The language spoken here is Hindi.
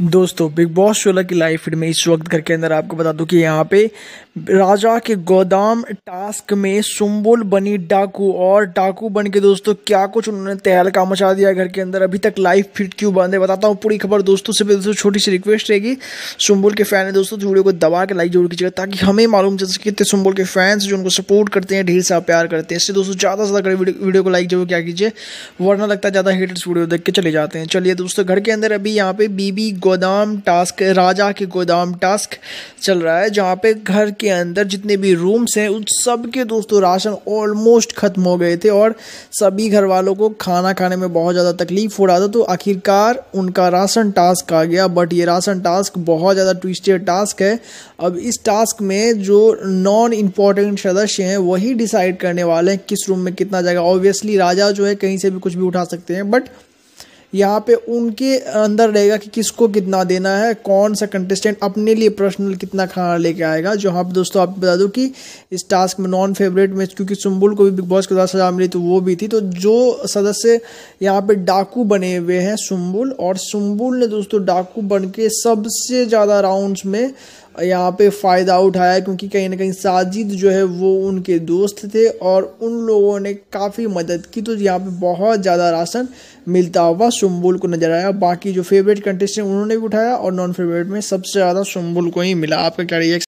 दोस्तों बिग बॉस शोला की लाइव फीड में इस वक्त घर के अंदर आपको बता दूं कि यहाँ पे राजा के गोदाम टास्क में सुम्बुल बनी डाकू और डाकू बन के दोस्तों क्या कुछ उन्होंने तहलका मचा दिया घर के अंदर अभी तक लाइव फीड क्यों बंद है बताता हूँ पूरी खबर दोस्तों से दोस्तों छोटी सी रिक्वेस्ट रहेगी सुम्बुल के फैन है दोस्तों वीडियो को दबा के लाइक जरूर कीजिएगा ताकि हमें मालूम चल सके कितने सुम्बुल के फैंस जो उनको सपोर्ट करते हैं ढेर सा प्यार करते हैं इससे दोस्तों ज़्यादा से ज़्यादा वीडियो को लाइक जरूर क्या कीजिए वरना लगता है ज़्यादा हेटर्स वीडियो देख के चले जाते हैं चलिए दोस्तों घर के अंदर अभी यहाँ पे बीबी गोदाम टास्क राजा के गोदाम टास्क चल रहा है जहाँ पे घर के अंदर जितने भी रूम्स हैं उन सब के दोस्तों राशन ऑलमोस्ट ख़त्म हो गए थे और सभी घर वालों को खाना खाने में बहुत ज़्यादा तकलीफ हो रहा था तो आखिरकार उनका राशन टास्क आ गया बट ये राशन टास्क बहुत ज़्यादा ट्विस्टेड टास्क है अब इस टास्क में जो नॉन इम्पॉर्टेंट सदस्य हैं वही डिसाइड करने वाले हैं किस रूम में कितना जाएगा ऑब्वियसली राजा जो है कहीं से भी कुछ भी उठा सकते हैं बट यहाँ पे उनके अंदर रहेगा कि किसको कितना देना है कौन सा कंटेस्टेंट अपने लिए पर्सनल कितना खाना लेके आएगा जो हाँ दोस्तों आप बता दो कि इस टास्क में नॉन फेवरेट में क्योंकि सुम्बुल को भी बिग बॉस के द्वारा सजा मिली तो वो भी थी तो जो सदस्य यहाँ पे डाकू बने हुए हैं सुम्बुल और सुम्बुल ने दोस्तों डाकू बन के सबसे ज़्यादा राउंड्स में यहाँ पे फ़ायदा उठाया क्योंकि कहीं ना कहीं साजिद जो है वो उनके दोस्त थे और उन लोगों ने काफ़ी मदद की तो यहाँ पे बहुत ज़्यादा राशन मिलता हुआ शुम्बुल को नज़र आया बाकी जो फेवरेट कंटेस्टेंट उन्होंने भी उठाया और नॉन फेवरेट में सबसे ज़्यादा शुम्बुल को ही मिला आपका क्या रिएक्शन